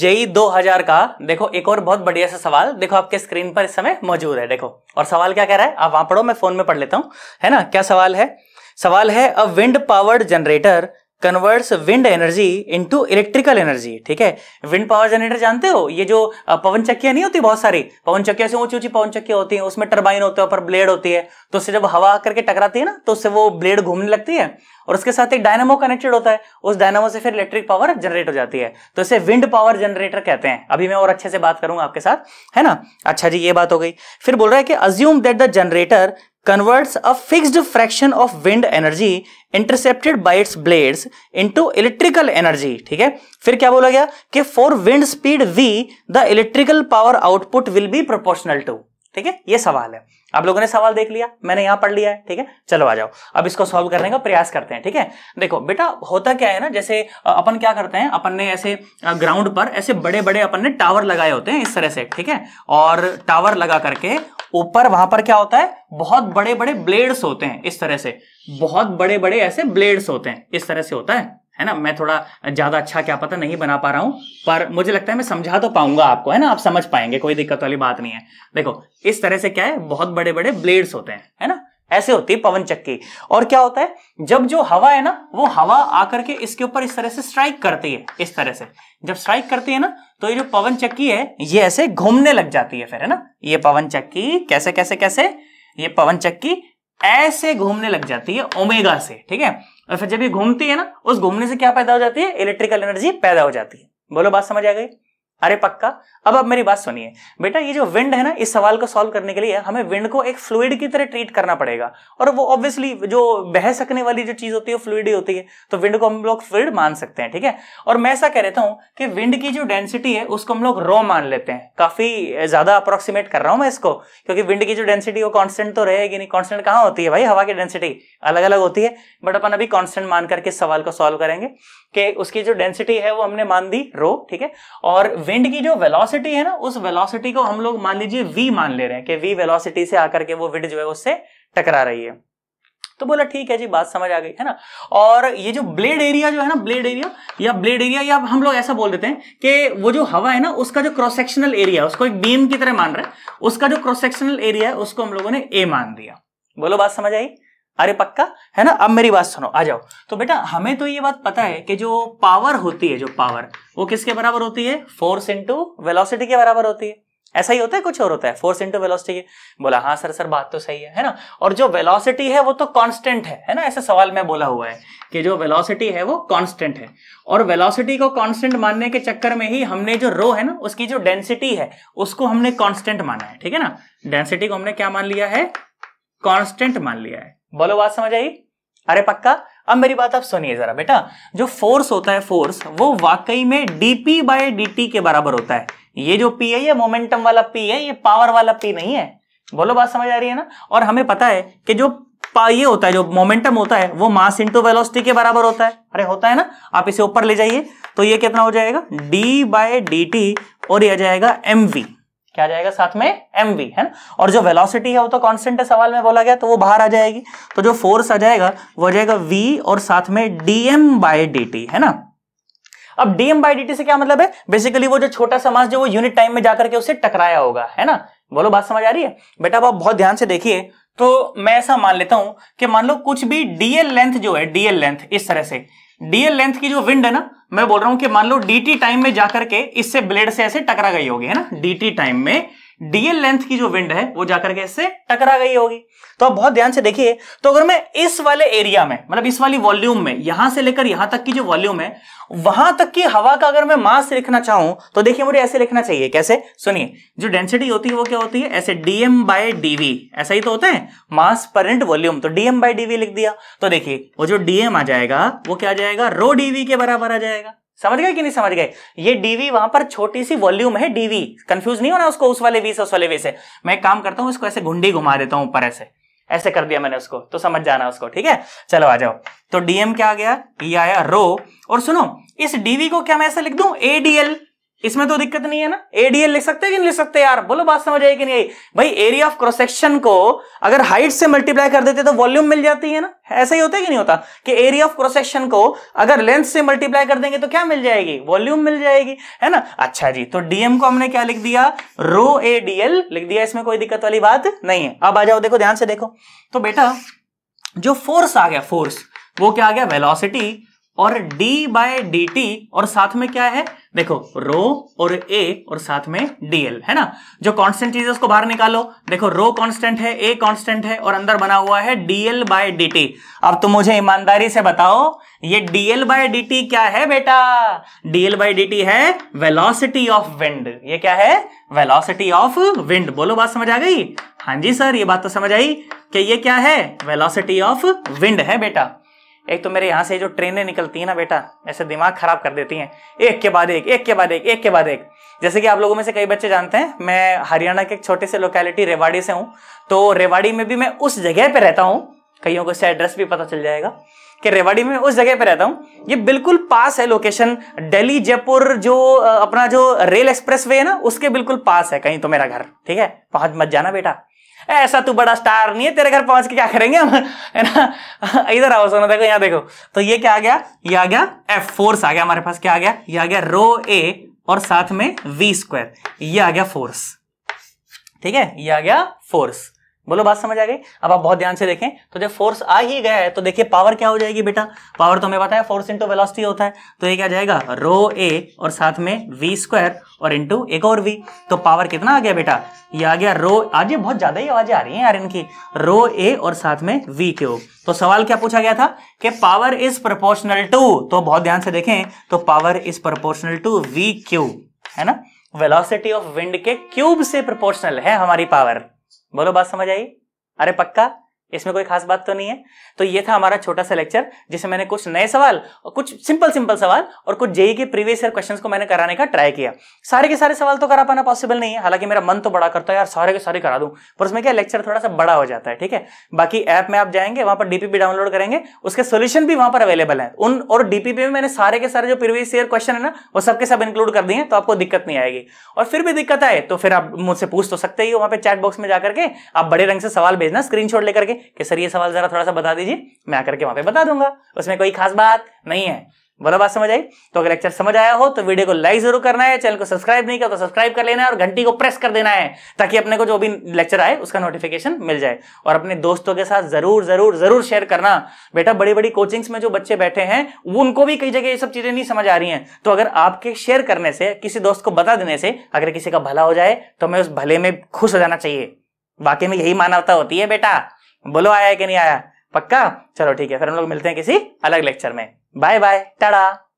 JEE 2000 का देखो एक और बहुत बढ़िया सा सवाल देखो आपके स्क्रीन पर इस समय मौजूद है देखो और सवाल क्या कह रहा है आप वहां पढ़ो मैं फोन में पढ़ लेता हूं है ना क्या सवाल है सवाल है a wind powered generator converts wind energy into electrical energy ठीक है विंड पावर जनरेटर जानते हो ये जो पवन चक्कियां नहीं होती बहुत सारी पवन चक्कियों से ऊंची ऊंची पवन चक्कियां होती है उसमें टर्बाइन होते हैं ऊपर ब्लेड होती है तो उससे जब हवा करके टकराती है ना तो उससे वो ब्लेड घूमने लगती है और उसके साथ एक डायनामो कनेक्टेड होता है उस डायनामो से फिर इलेक्ट्रिक पावर जनरेट हो जाती है तो इसे विंड पावर जनरेटर कहते हैं अभी मैं और अच्छे से बात करूंगा आपके साथ है ना अच्छा जी ये बात हो गई फिर बोल रहा है कि assume that the generator converts a fixed fraction of wind energy intercepted by its blades into electrical energy ठीक है फिर क्या बोला गया कि for wind speed v the electrical power output will be proportional to ठीक है ये सवाल है आप लोगों ने सवाल देख लिया मैंने यहां पढ़ लिया है ठीक है चलो आ जाओ अब इसको सॉल्व करने का प्रयास करते हैं ठीक है देखो बेटा होता क्या है ना जैसे अपन क्या करते हैं अपन ने ऐसे ग्राउंड पर ऐसे बड़े बड़े अपन ने टावर लगाए होते हैं इस तरह से ठीक है और टावर लगा करके ऊपर वहां पर क्या होता है बहुत बड़े बड़े ब्लेड्स होते हैं इस तरह से बहुत बड़े बड़े ऐसे ब्लेड्स होते हैं इस तरह से होता है है ना मैं थोड़ा ज्यादा अच्छा क्या पता नहीं बना पा रहा हूं पर मुझे लगता है मैं समझा तो पाऊंगा आपको है ना आप समझ पाएंगे कोई दिक्कत वाली बात नहीं है देखो इस तरह से क्या है बहुत बड़े बड़े ब्लेड्स होते हैं है ना ऐसे होती है पवन चक्की और क्या होता है जब जो हवा है ना वो हवा आकर के इसके ऊपर इस तरह से स्ट्राइक करती है इस तरह से जब स्ट्राइक करती है ना तो ये जो पवन चक्की है ये ऐसे घूमने लग जाती है फिर है ना ये पवन चक्की कैसे कैसे कैसे ये पवन चक्की ऐसे घूमने लग जाती है ओमेगा से ठीक है और फिर जब ये घूमती है ना उस घूमने से क्या पैदा हो जाती है इलेक्ट्रिकल एनर्जी पैदा हो जाती है बोलो बात समझ आ गई अरे पक्का अब अब मेरी बात सुनिए बेटा ये जो विंड है ना इस सवाल को सॉल्व करने के लिए हमें विंड को एक फ्लूड की तरह ट्रीट करना पड़ेगा और वो ऑब्वियसली जो बह सकने वाली जो चीज होती है फ्लूड ही होती है तो विंड को हम लोग फ्लूड मान सकते हैं ठीक है और मैं ऐसा कह रहता हूं कि विंड की जो डेंसिटी है उसको हम लोग रो मान लेते हैं काफी ज्यादा अप्रोक्सीमेट कर रहा हूं मैं इसको क्योंकि विंड की जो डेंसिटी वो कॉन्स्टेंट तो रहेगी नहीं कॉन्स्टेंट कहां होती है भाई हवा की डेंसिटी अलग अलग होती है बट अपन अभी कॉन्स्टेंट मान करके इस सवाल को सॉल्व करेंगे कि उसकी जो डेंसिटी है वो हमने मान दी रो ठीक है और विंड की जो वेलोसिटी है ना उस वेलोसिटी को हम लोग मान लीजिए वी मान ले रहे हैं कि वी वेलोसिटी से आकर के वो विंड जो है उससे टकरा रही है तो बोला ठीक है जी बात समझ आ गई है ना और ये जो ब्लेड एरिया जो है ना ब्लेड एरिया या ब्लेड एरिया या हम लोग ऐसा बोल देते हैं कि वो जो हवा है ना उसका जो क्रॉस सेक्शनल एरिया उसको एक बीम की तरह मान रहे हैं उसका जो क्रॉस सेक्शनल एरिया है उसको हम लोगों ने ए मान दिया बोलो बात समझ आई अरे पक्का है ना अब मेरी बात सुनो आ जाओ तो बेटा हमें तो ये बात पता है कि जो पावर होती है जो पावर वो किसके बराबर होती है फोर्स इंटू वेलोसिटी के बराबर होती है ऐसा ही होता है कुछ और होता है फोर्स इंटू वेलोसिटी बोला हाँ सर सर बात तो सही है है ना और जो वेलोसिटी है वो तो कांस्टेंट है है ना ऐसे सवाल में बोला हुआ है कि जो वेलोसिटी है वो कांस्टेंट है और वेलोसिटी को कांस्टेंट मानने के चक्कर में ही हमने जो रो है ना उसकी जो डेंसिटी है उसको हमने कॉन्स्टेंट माना है ठीक है ना डेंसिटी को हमने क्या मान लिया है कॉन्स्टेंट मान लिया है बोलो बात समझ आई अरे पक्का अब मेरी बात आप सुनिए जरा बेटा जो फोर्स होता है फोर्स वो वाकई में डीपी बाय डीटी के बराबर होता है ये जो पी है ये मोमेंटम वाला पी है ये पावर वाला पी नहीं है बोलो बात समझ आ रही है ना और हमें पता है कि जो ये होता है जो मोमेंटम होता है वो मास इंटू वेलोसिटी के बराबर होता है अरे होता है ना आप इसे ऊपर ले जाइए तो ये कितना हो जाएगा डी बाय डी और यह जाएगा एम वी क्या जाएगा साथ में एम वी है ना और जो वेलोसिटी है वो तो कांस्टेंट है सवाल में बोला गया तो वो बाहर आ जाएगी तो जो फोर्स आ जाएगा वो आ जाएगा वी और साथ में डीएम बाय डी है ना अब डीएम बाई डी से क्या मतलब है बेसिकली वो जो छोटा सा मास जो वो यूनिट टाइम में जाकर के उसे टकराया होगा है ना बोलो बात समझ आ रही है बेटा आप बहुत ध्यान से देखिए तो मैं ऐसा मान लेता हूं कि मान लो कुछ भी डीएल लेंथ जो है डीएल लेंथ इस तरह से डीएल लेंथ की जो विंड है ना मैं बोल रहा हूं कि मान लो डीटी टाइम में जाकर के इससे ब्लेड से ऐसे टकरा गई होगी है ना डीटी टाइम में डीएल लेंथ की जो विंड है वो जाकर के इससे टकरा गई होगी तो आप बहुत ध्यान से देखिए तो अगर मैं इस वाले एरिया में मतलब इस वाली वॉल्यूम में यहां से लेकर यहां तक की जो वॉल्यूम है वहां तक की हवा का अगर मैं मास लिखना चाहूं तो देखिए मुझे ऐसे लिखना चाहिए कैसे सुनिए जो डेंसिटी होती है वो क्या होती है ऐसे डीएम बाय डीवी ऐसा ही तो होता है मास पर वॉल्यूम तो डीएम बाय डीवी लिख दिया तो देखिए वो जो डीएम आ जाएगा वो क्या आ जाएगा रो डीवी के बराबर आ जाएगा समझ गए कि नहीं समझ गए ये डीवी वहां पर छोटी सी वॉल्यूम है डीवी कंफ्यूज नहीं होना उसको उस वाले वी से उस वाले वी से मैं काम करता हूं इसको ऐसे घुंडी घुमा देता हूं ऊपर ऐसे ऐसे कर दिया मैंने उसको तो समझ जाना उसको ठीक है चलो आ जाओ तो डीएम क्या आ गया ये आया रो और सुनो इस डीवी को क्या मैं ऐसे लिख दू एडीएल इसमें तो दिक्कत नहीं है ना एडीएल लिख सकते कि नहीं लिख सकते यार बोलो बात समझ आएगी नहीं भाई एरिया ऑफ क्रॉस सेक्शन को अगर हाइट से मल्टीप्लाई कर देते तो वॉल्यूम मिल जाती है ना ऐसा ही होता है कि नहीं होता कि एरिया ऑफ क्रॉस सेक्शन को अगर लेंथ से मल्टीप्लाई कर देंगे तो क्या मिल जाएगी वॉल्यूम मिल जाएगी है ना अच्छा जी तो डीएम को हमने क्या लिख दिया रो ए लिख दिया इसमें कोई दिक्कत वाली बात नहीं है अब आ जाओ देखो ध्यान से देखो तो बेटा जो फोर्स आ गया फोर्स वो क्या आ गया वेलोसिटी और डी बाय डी टी और साथ में क्या है देखो रो और ए और साथ में डीएल है ना जो कॉन्स्टेंट चीज है उसको बाहर निकालो देखो रो कॉन्स्टेंट है ए कॉन्स्टेंट है और अंदर बना हुआ है डीएल बाय टी अब तुम मुझे ईमानदारी से बताओ ये डीएल बाय टी क्या है बेटा डीएल बाय टी है वेलोसिटी ऑफ विंड ये क्या है वेलोसिटी ऑफ विंड बोलो बात समझ आ गई हाँ जी सर ये बात तो समझ आई कि ये क्या है वेलोसिटी ऑफ विंड है बेटा एक तो मेरे यहाँ से जो ट्रेनें निकलती हैं ना बेटा ऐसे दिमाग खराब कर देती हैं एक के बाद एक एक के बाद एक एक के बाद एक जैसे कि आप लोगों में से कई बच्चे जानते हैं मैं हरियाणा के एक छोटे से लोकेलिटी रेवाड़ी से हूँ तो रेवाड़ी में भी मैं उस जगह पर रहता हूँ कईयों को इससे एड्रेस भी पता चल जाएगा कि रेवाड़ी में उस जगह पे रहता हूँ ये बिल्कुल पास है लोकेशन डेली जयपुर जो अपना जो रेल एक्सप्रेस वे है ना उसके बिल्कुल पास है कहीं तो मेरा घर ठीक है पहुंच मत जाना बेटा ऐसा तू बड़ा स्टार नहीं है तेरे घर पहुंच के क्या करेंगे हम है ना इधर आओ सोना देखो यहाँ देखो तो ये क्या आ गया ये आ गया एफ फोर्स आ गया हमारे पास क्या आ गया ये आ गया रो ए और साथ में वी स्क्वायर ये आ गया फोर्स ठीक है ये आ गया फोर्स बोलो बात समझ आ गई अब आप बहुत ध्यान से देखें तो जब फोर्स आ ही गया है तो देखिए पावर क्या हो जाएगी बेटा पावर तो हमें पता है फोर्स इंटू वेलोसिटी होता है तो ये क्या जाएगा रो ए और साथ में वी स्क्वायर और इंटू एक और वी तो पावर कितना आ गया बेटा ये आ गया रो आज ये बहुत ज्यादा ही आवाजें आ रही है यार इनकी रो ए और साथ में वी के ओ तो सवाल क्या पूछा गया था कि पावर इज प्रपोर्शनल टू तो बहुत ध्यान से देखें तो power is proportional to V cube है ना वेलोसिटी ऑफ विंड के क्यूब से प्रपोर्शनल है हमारी पावर बोलो बात समझ आई अरे पक्का इसमें कोई खास बात तो नहीं है तो ये था हमारा छोटा सा लेक्चर जिसमें मैंने कुछ नए सवाल और कुछ सिंपल सिंपल सवाल और कुछ जेई के प्रीवियस ईयर क्वेश्चंस को मैंने कराने का ट्राई किया सारे के सारे सवाल तो करा पाना पॉसिबल नहीं है हालांकि मेरा मन तो बड़ा करता है यार सारे के सारे करा दूं पर उसमें क्या लेक्चर थोड़ा सा बड़ा हो जाता है ठीक है बाकी ऐप में आप जाएंगे वहां पर डीपीपी डाउनलोड करेंगे उसके सोल्यूशन भी वहां पर अवेलेबल है उन और डीपीपी में मैंने सारे के सारे जो प्रीवियस ईयर क्वेश्चन है ना वो सबके सब इंक्लूड कर दिए तो आपको दिक्कत नहीं आएगी और फिर भी दिक्कत आए तो फिर आप मुझसे पूछ तो सकते ही वहां पर चैट बॉक्स में जाकर के आप बड़े रंग से सवाल भेजना स्क्रीनशॉट लेकर के जाके कि सर ये सवाल जरा थोड़ा सा बता दीजिए मैं आकर के वहां पे बता दूंगा उसमें कोई खास बात नहीं है बोला बात समझ आई तो अगर लेक्चर समझ आया हो तो वीडियो को लाइक जरूर करना है चैनल को सब्सक्राइब नहीं किया तो सब्सक्राइब कर लेना है और घंटी को प्रेस कर देना है ताकि अपने को जो भी लेक्चर आए उसका नोटिफिकेशन मिल जाए और अपने दोस्तों के साथ जरूर जरूर जरूर शेयर करना बेटा बड़ी बड़ी कोचिंग्स में जो बच्चे बैठे हैं उनको भी कई जगह ये सब चीजें नहीं समझ आ रही है तो अगर आपके शेयर करने से किसी दोस्त को बता देने से अगर किसी का भला हो जाए तो हमें उस भले में खुश हो जाना चाहिए वाकई में यही मानवता होती है बेटा बोलो आया है कि नहीं आया पक्का चलो ठीक है फिर हम लोग मिलते हैं किसी अलग लेक्चर में बाय बाय टाटा